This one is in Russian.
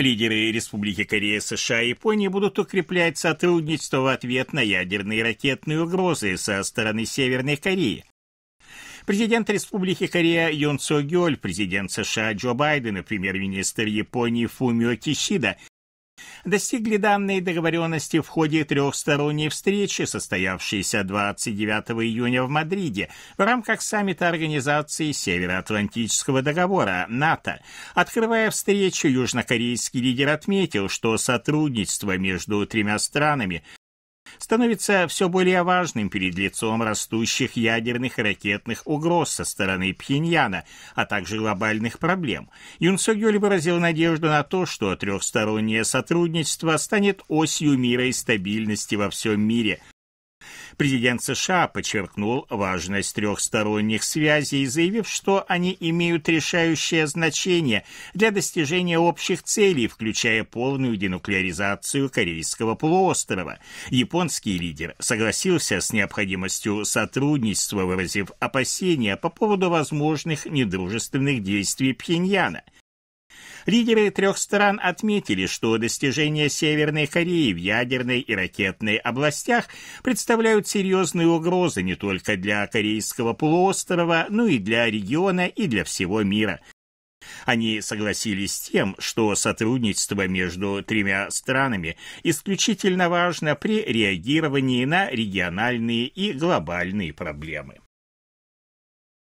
Лидеры Республики Корея, США и Японии будут укреплять сотрудничество в ответ на ядерные и ракетные угрозы со стороны Северной Кореи. Президент Республики Корея Юн Цо Гёль, президент США Джо Байден и премьер-министр Японии Фумио Кишида достигли данной договоренности в ходе трехсторонней встречи, состоявшейся 29 июня в Мадриде в рамках саммита Организации Североатлантического договора НАТО. Открывая встречу, южнокорейский лидер отметил, что сотрудничество между тремя странами становится все более важным перед лицом растущих ядерных и ракетных угроз со стороны Пхеньяна, а также глобальных проблем. Юн Согюль выразил надежду на то, что трехстороннее сотрудничество станет осью мира и стабильности во всем мире, Президент США подчеркнул важность трехсторонних связей, заявив, что они имеют решающее значение для достижения общих целей, включая полную денуклеаризацию Корейского полуострова. Японский лидер согласился с необходимостью сотрудничества, выразив опасения по поводу возможных недружественных действий Пхеньяна – Лидеры трех стран отметили, что достижения Северной Кореи в ядерной и ракетной областях представляют серьезные угрозы не только для Корейского полуострова, но и для региона и для всего мира. Они согласились с тем, что сотрудничество между тремя странами исключительно важно при реагировании на региональные и глобальные проблемы.